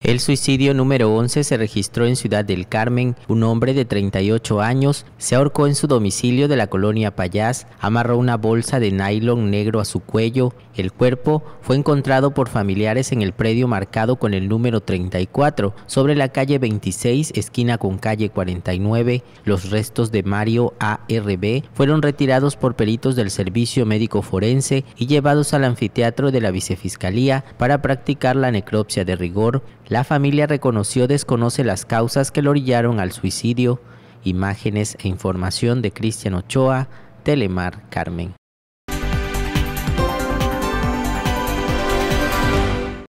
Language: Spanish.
El suicidio número 11 se registró en Ciudad del Carmen. Un hombre de 38 años se ahorcó en su domicilio de la colonia Payas, amarró una bolsa de nylon negro a su cuello. El cuerpo fue encontrado por familiares en el predio marcado con el número 34, sobre la calle 26, esquina con calle 49. Los restos de Mario ARB fueron retirados por peritos del Servicio Médico Forense y llevados al anfiteatro de la Vicefiscalía para practicar la necropsia de rigor. La familia reconoció desconoce las causas que lo orillaron al suicidio, imágenes e información de Cristian Ochoa, Telemar Carmen.